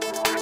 Música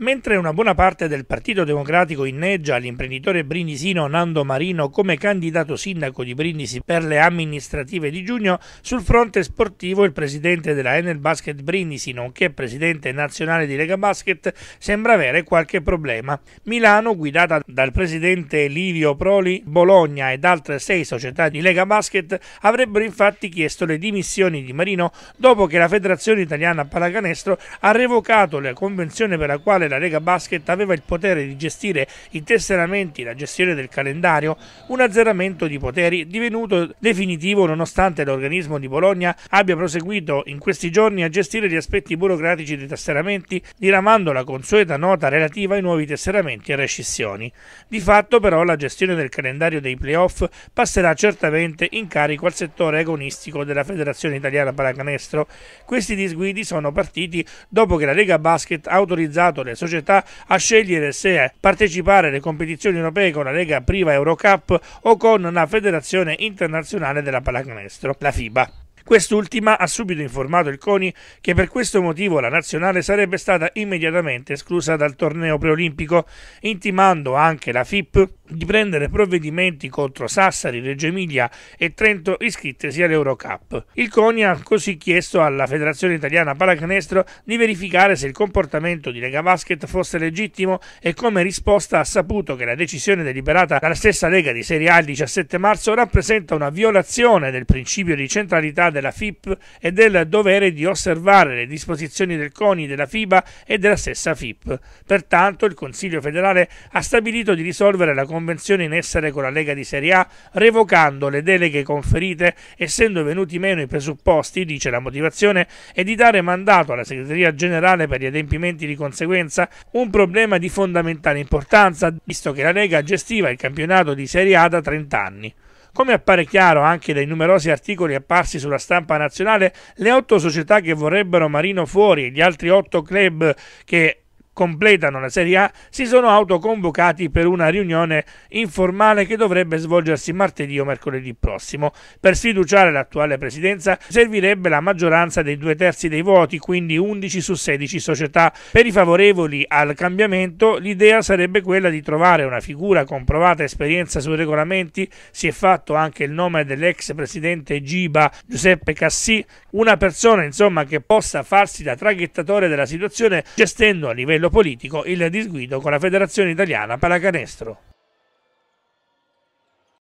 Mentre una buona parte del Partito Democratico inneggia l'imprenditore brindisino Nando Marino come candidato sindaco di Brindisi per le amministrative di giugno, sul fronte sportivo il presidente della Enel Basket Brindisi, nonché presidente nazionale di Lega Basket, sembra avere qualche problema. Milano, guidata dal presidente Livio Proli, Bologna ed altre sei società di Lega Basket avrebbero infatti chiesto le dimissioni di Marino dopo che la Federazione Italiana Pallacanestro ha revocato la convenzione per la quale la Lega Basket aveva il potere di gestire i tesseramenti, la gestione del calendario, un azzeramento di poteri divenuto definitivo nonostante l'organismo di Bologna abbia proseguito in questi giorni a gestire gli aspetti burocratici dei tesseramenti, diramando la consueta nota relativa ai nuovi tesseramenti e rescissioni. Di fatto però la gestione del calendario dei playoff passerà certamente in carico al settore agonistico della Federazione Italiana Pallacanestro. Questi disguidi sono partiti dopo che la Lega Basket ha autorizzato le società a scegliere se partecipare alle competizioni europee con la Lega Priva Eurocup o con la Federazione Internazionale della Pallacanestro, la FIBA. Quest'ultima ha subito informato il CONI che per questo motivo la nazionale sarebbe stata immediatamente esclusa dal torneo preolimpico, intimando anche la FIP di prendere provvedimenti contro Sassari, Reggio Emilia e Trento iscrittesi all'Eurocup. Il CONI ha così chiesto alla Federazione Italiana Pallacanestro di verificare se il comportamento di Lega Basket fosse legittimo e come risposta ha saputo che la decisione deliberata dalla stessa Lega di Serie A il 17 marzo rappresenta una violazione del principio di centralità della FIP e del dovere di osservare le disposizioni del CONI, della FIBA e della stessa FIP. Pertanto il Consiglio federale ha stabilito di risolvere la conversazione convenzione in essere con la Lega di Serie A, revocando le deleghe conferite, essendo venuti meno i presupposti, dice la motivazione, e di dare mandato alla Segreteria Generale per gli adempimenti di conseguenza, un problema di fondamentale importanza, visto che la Lega gestiva il campionato di Serie A da 30 anni. Come appare chiaro anche dai numerosi articoli apparsi sulla stampa nazionale, le otto società che vorrebbero Marino fuori e gli altri otto club che completano la Serie A si sono autoconvocati per una riunione informale che dovrebbe svolgersi martedì o mercoledì prossimo. Per sfiduciare l'attuale presidenza servirebbe la maggioranza dei due terzi dei voti, quindi 11 su 16 società. Per i favorevoli al cambiamento l'idea sarebbe quella di trovare una figura con provata esperienza sui regolamenti, si è fatto anche il nome dell'ex presidente Giba Giuseppe Cassì, una persona insomma che possa farsi da traghettatore della situazione gestendo a livello politico il disguido con la Federazione Italiana Pallacanestro.